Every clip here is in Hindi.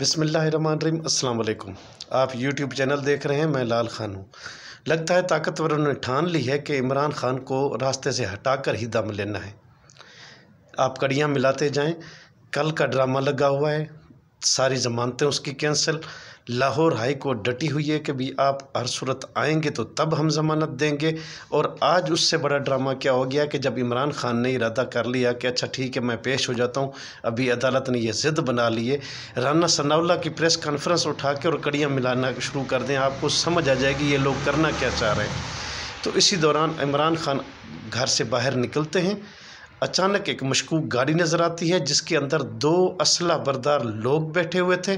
बिसमीम अल्लाम आप यूट्यूब चैनल देख रहे हैं मैं लाल खान हूँ लगता है ताकतवरों ने ठान ली है कि इमरान खान को रास्ते से हटाकर ही दम लेना है आप कड़ियाँ मिलाते जाएं कल का ड्रामा लगा हुआ है सारी ज़मानतें उसकी कैंसिल लाहौर हाई कोर्ट डटी हुई है कि भी आप हर सूरत आएंगे तो तब हम ज़मानत देंगे और आज उससे बड़ा ड्रामा क्या हो गया कि जब इमरान खान ने इरादा कर लिया कि अच्छा ठीक है मैं पेश हो जाता हूँ अभी अदालत ने यह ज़िद्द बना ली है राना सनाउल्ला की प्रेस कॉन्फ्रेंस उठा के और कड़ियाँ मिलाना शुरू कर दें आपको समझ आ जाएगी ये लोग करना क्या चाह रहे हैं तो इसी दौरान इमरान खान घर से बाहर निकलते हैं अचानक एक मशकूक गाड़ी नज़र आती है जिसके अंदर दो असला बरदार लोग बैठे हुए थे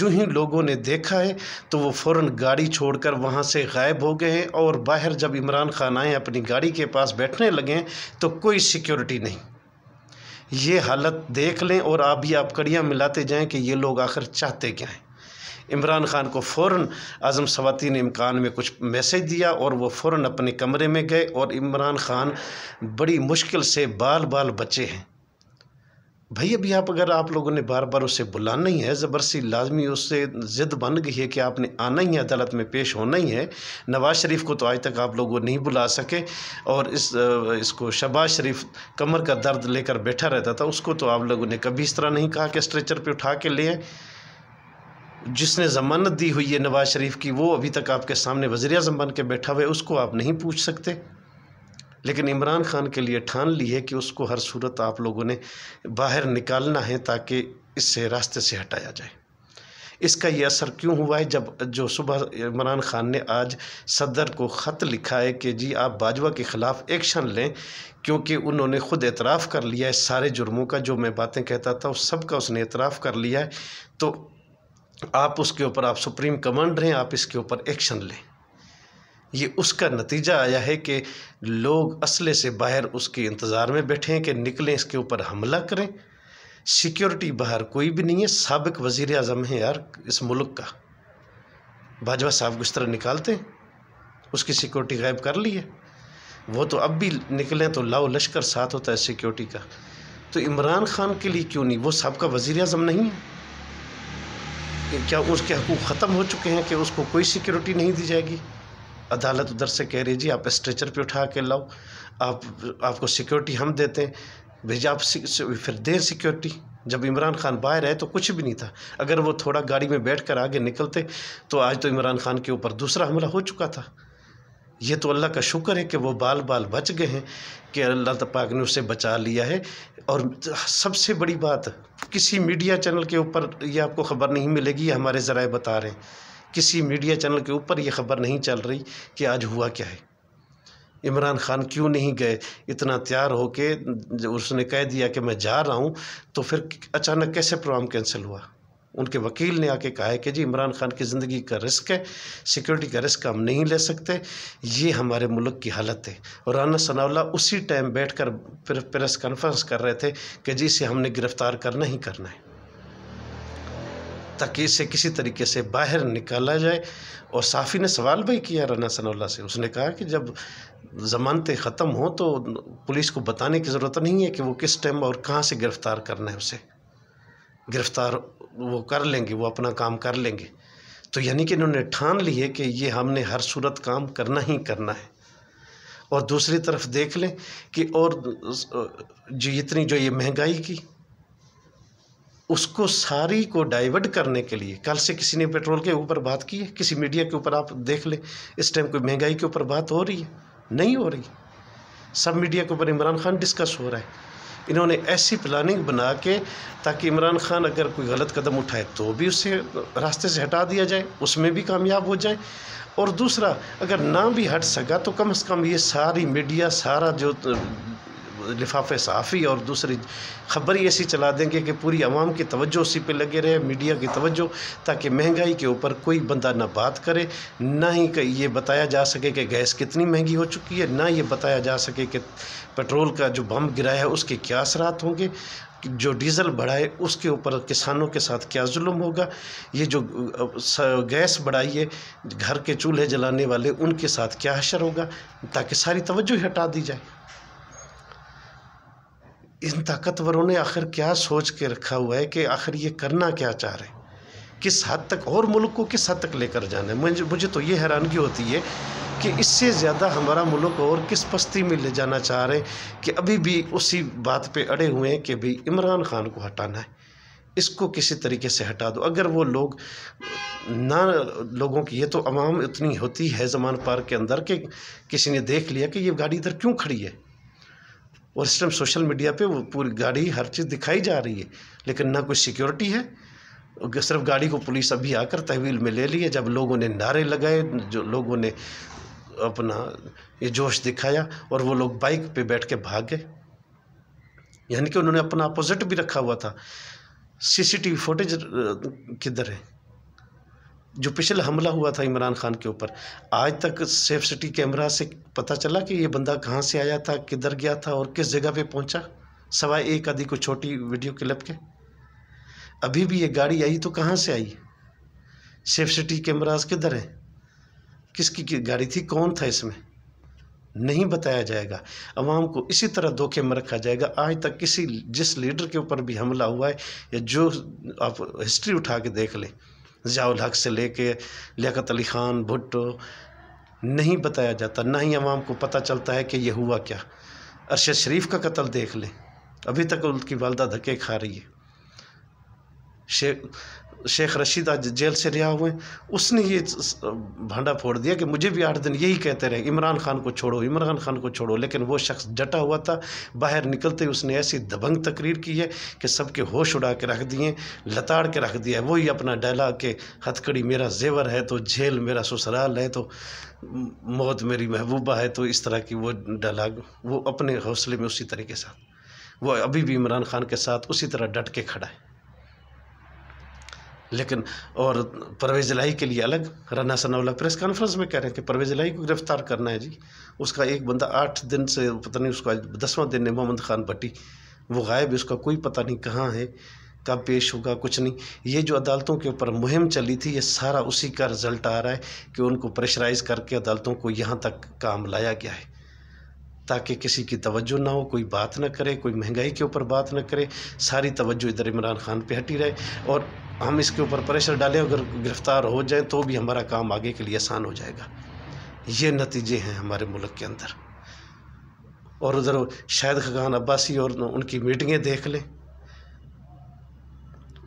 जो ही लोगों ने देखा है तो वो फ़ौर गाड़ी छोड़कर वहाँ से गायब हो गए हैं और बाहर जब इमरान खान आए अपनी गाड़ी के पास बैठने लगे तो कोई सिक्योरिटी नहीं ये हालत देख लें और आप भी आप कड़ियाँ मिलाते जाएँ कि ये लोग आखिर चाहते क्या हैं इमरान खान को फ़ौर आज़म ने इमकान में कुछ मैसेज दिया और वह फ़ौर अपने कमरे में गए और इमरान खान बड़ी मुश्किल से बाल बाल बचे हैं भाई अभी आप अगर आप लोगों ने बार बार उसे बुलाना ही है ज़बरसी लाजमी उससे ज़िद बन गई है कि आपने आना ही है अदालत में पेश होना ही है नवाज़ शरीफ को तो आज तक आप लोगों नहीं बुला सके और इस इसको शबाज शरीफ कमर का दर्द लेकर बैठा रहता था उसको तो आप लोगों ने कभी इस तरह नहीं कहा कि स्ट्रेचर पर उठा के लें जिसने ज़मानत दी हुई है नवाज़ शरीफ की वो अभी तक आपके सामने वज़ी अजम बन के बैठा हुआ है उसको आप नहीं पूछ सकते लेकिन इमरान खान के लिए ठान ली है कि उसको हर सूरत आप लोगों ने बाहर निकालना है ताकि इससे रास्ते से हटाया जाए इसका यह असर क्यों हुआ है जब जो सुबह इमरान ख़ान ने आज सदर को ख़त लिखा है कि जी आप बाजवा के ख़िलाफ़ एक्शन लें क्योंकि उन्होंने ख़ुद एतराफ़ कर लिया है सारे जुर्मों का जो मैं बातें कहता था उस सब का उसने एतराफ़ कर लिया है तो आप उसके ऊपर आप सुप्रीम कमांडर हैं आप इसके ऊपर एक्शन लें ये उसका नतीजा आया है कि लोग असले से बाहर उसके इंतज़ार में बैठे हैं कि निकलें इसके ऊपर हमला करें सिक्योरिटी बाहर कोई भी नहीं है सबक वज़ी अजम है यार इस मुल्क का भाजपा साहब किस तरह निकालते हैं उसकी सिक्योरिटी गायब कर ली है वो तो अब भी निकलें तो लाओ लश्कर साथ होता है सिक्योरिटी का तो इमरान खान के लिए क्यों नहीं वो सबका वज़ी अजम नहीं है क्या उसके हकूक़ ख़त्म हो चुके हैं कि उसको कोई सिक्योरिटी नहीं दी जाएगी अदालत उधर से कह रही जी आप स्ट्रेचर पे उठा के लाओ आप आपको सिक्योरिटी हम देते हैं भेजा आप फिर दें सिक्योरिटी जब इमरान खान बाहर आए तो कुछ भी नहीं था अगर वो थोड़ा गाड़ी में बैठ कर आगे निकलते तो आज तो इमरान खान के ऊपर दूसरा हमला हो चुका था ये तो अल्लाह का शुक्र है कि वो बाल बाल बच गए हैं कि अल्लाह तपाक ने उसे बचा लिया है और सबसे बड़ी बात किसी मीडिया चैनल के ऊपर ये आपको ख़बर नहीं मिलेगी हमारे ज़राए बता रहे हैं किसी मीडिया चैनल के ऊपर ये ख़बर नहीं चल रही कि आज हुआ क्या है इमरान खान क्यों नहीं गए इतना तैयार हो के उसने कह दिया कि मैं जा रहा हूँ तो फिर अचानक कैसे प्रोग्राम कैंसिल हुआ उनके वकील ने आके कहा है कि जी इमरान खान की ज़िंदगी का रिस्क है सिक्योरिटी का रिस्क हम नहीं ले सकते ये हमारे मुल्क की हालत है और राना सनाउल्ला उसी टाइम बैठ कर प्रेस कॉन्फ्रेंस कर रहे थे कि जी इसे हमने गिरफ़्तार करना ही करना है ताकि इसे किसी तरीके से बाहर निकाला जाए और साफ़ी ने सवाल भी किया राना सनौला से उसने कहा कि जब ज़मानतें ख़त्म हों तो पुलिस को बताने की ज़रूरत नहीं है कि वो किस टाइम और कहाँ से गिरफ़्तार करना है उसे गिरफ्तार वो कर लेंगे वो अपना काम कर लेंगे तो यानी कि इन्होंने ठान लिए कि ये हमने हर सूरत काम करना ही करना है और दूसरी तरफ देख लें कि और जो इतनी जो ये महंगाई की उसको सारी को डाइवर्ट करने के लिए कल से किसी ने पेट्रोल के ऊपर बात की है किसी मीडिया के ऊपर आप देख लें इस टाइम कोई महंगाई के ऊपर बात हो रही है नहीं हो रही सब मीडिया के ऊपर इमरान खान डिस्कस हो रहा है इन्होंने ऐसी प्लानिंग बना के ताकि इमरान खान अगर कोई गलत कदम उठाए तो भी उसे रास्ते से हटा दिया जाए उसमें भी कामयाब हो जाए और दूसरा अगर ना भी हट सका तो कम से कम ये सारी मीडिया सारा जो लिफाफे सहाफ़ी और दूसरी खबर ही ऐसी चला देंगे कि पूरी आवाम की तवज्जो उसी पे लगे रहे मीडिया की तवज्जो ताकि महंगाई के ऊपर कोई बंदा ना बात करे ना ही ये बताया जा सके कि गैस कितनी महंगी हो चुकी है ना ये बताया जा सके कि पेट्रोल का जो बम गिरा है उसके क्या असरात होंगे जो डीज़ल बढ़ाए उसके ऊपर किसानों के साथ क्या जुल्म होगा ये जो गैस बढ़ाई है घर के चूल्हे जलाने वाले उनके साथ क्या हशर होगा ताकि सारी तवज्जो हटा दी जाए इन ताकतवरों ने आखिर क्या सोच के रखा हुआ है कि आखिर ये करना क्या चाह रहे किस हद तक और मुल्क को किस हद तक लेकर जाना है मुझे मुझे तो ये हैरानगी होती है कि इससे ज़्यादा हमारा मुल्क और किस पस्ती में ले जाना चाह रहे कि अभी भी उसी बात पे अड़े हुए हैं कि भाई इमरान खान को हटाना है इसको किसी तरीके से हटा दो अगर वो लोग ना लोगों की ये तो आवाम इतनी होती है जमान पार के अंदर कि किसी ने देख लिया कि ये गाड़ी इधर क्यों खड़ी है और इस टाइम सोशल मीडिया पे वो पूरी गाड़ी हर चीज़ दिखाई जा रही है लेकिन ना कोई सिक्योरिटी है सिर्फ गाड़ी को पुलिस अभी आकर तहवील में ले लिए जब लोगों ने नारे लगाए जो लोगों ने अपना ये जोश दिखाया और वो लोग बाइक पे बैठ के भाग गए यानी कि उन्होंने अपना अपोजिट भी रखा हुआ था सीसीटीवी फुटेज किधर है जो पिछला हमला हुआ था इमरान खान के ऊपर आज तक सेफ सिटी कैमरा से पता चला कि ये बंदा कहाँ से आया था किधर गया था और किस जगह पे पहुँचा सवाए एक आदि को छोटी वीडियो क्लिप के अभी भी ये गाड़ी आई तो कहाँ से आई सेफ सिटी कैमराज किधर हैं किसकी गाड़ी थी कौन था इसमें नहीं बताया जाएगा आवाम को इसी तरह धोखे में रखा जाएगा आज तक किसी जिस लीडर के ऊपर भी हमला हुआ है या जो आप हिस्ट्री उठा के देख लें ज़ियाउल हक से लेके लियाकत अली ख़ान भुट्टो नहीं बताया जाता ना ही आवाम को पता चलता है कि यह हुआ क्या अरशद शरीफ का कत्ल देख लें अभी तक उनकी वालदा धक्के खा रही है शेख शेख रशीद आज जेल से रिहा हुए उसने ये भांडा फोड़ दिया कि मुझे भी आठ दिन यही कहते रहे इमरान खान को छोड़ो इमरान खान को छोड़ो लेकिन वो शख्स जटा हुआ था बाहर निकलते उसने ऐसी दबंग तकरीर की है कि सबके होश उड़ा के रख दिए लताड़ के रख दिया वही अपना डायलॉग के हथकड़ी मेरा जेवर है तो झेल मेरा ससुराल है तो मौत मेरी महबूबा है तो इस तरह की वो डायलॉग वो अपने हौसले में उसी तरीके से वो अभी भी इमरान खान के साथ उसी तरह डट के खड़ा है लेकिन और परवेज लाई के लिए अलग राना सनावला प्रेस कॉन्फ्रेंस में कह रहे हैं कि परवेज लाई को गिरफ्तार करना है जी उसका एक बंदा आठ दिन से पता नहीं उसको आज दसवां दिन है मोहम्मद खान भट्टी वो गायब उसका कोई पता नहीं कहाँ है कब पेश होगा कुछ नहीं ये जो अदालतों के ऊपर मुहिम चली थी ये सारा उसी का रिजल्ट आ रहा है कि उनको प्रेशराइज करके अदालतों को यहाँ तक काम लाया गया है ताकि किसी की तवज्जो ना हो कोई बात ना करे कोई महंगाई के ऊपर बात ना करे सारी तवज्जो इधर इमरान खान पे हटी रहे और हम इसके ऊपर प्रेशर डालें अगर गिरफ़्तार हो जाए तो भी हमारा काम आगे के लिए आसान हो जाएगा ये नतीजे हैं हमारे मुल्क के अंदर और उधर शायद खगान अब्बासी और उनकी मीटिंगें देख लें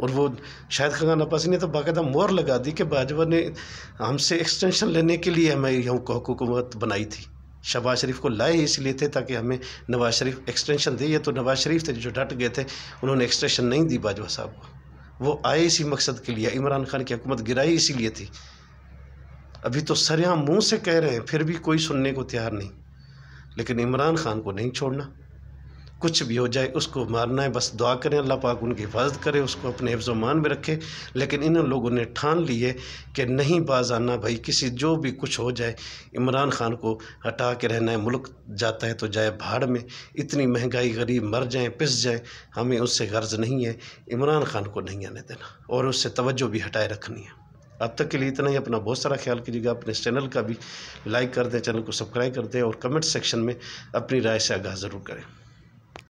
और वो शायद खगान अब्बासी ने तो बाकायदा मोर लगा दी कि भाजपा ने हमसे एक्सटेंशन लेने के लिए हमें यह हुकूमत बनाई थी शबाज शरीफ को लाए इसलिए थे ताकि हमें नवाज शरीफ एक्सटेंशन दे ये तो नवाज शरीफ थे जो डट गए थे उन्होंने एक्सटेंशन नहीं दी बाजवा साहब को वो आए इसी मकसद के लिए इमरान खान की हुकूमत गिराई इसीलिए थी अभी तो सरेआम मुंह से कह रहे हैं फिर भी कोई सुनने को तैयार नहीं लेकिन इमरान खान को नहीं छोड़ना कुछ भी हो जाए उसको मारना है बस दुआ करें अल्लाह पाक उनकी हिफाजत करे उसको अपने मान में रखे लेकिन इन लोगों ने ठान लिए कि नहीं बाज आना भाई किसी जो भी कुछ हो जाए इमरान खान को हटा के रहना है मुल्क जाता है तो जाए भाड़ में इतनी महंगाई गरीब मर जाएँ पिस जाएँ हमें उससे गर्ज नहीं है इमरान खान को नहीं आने देना और उससे तवज्जो भी हटाए रखनी है अब तक के लिए इतना ही अपना बहुत सारा ख्याल कीजिएगा अपने इस चैनल का भी लाइक कर दें चैनल को सब्सक्राइब कर दें और कमेंट सेक्शन में अपनी राय से आगाह ज़रूर करें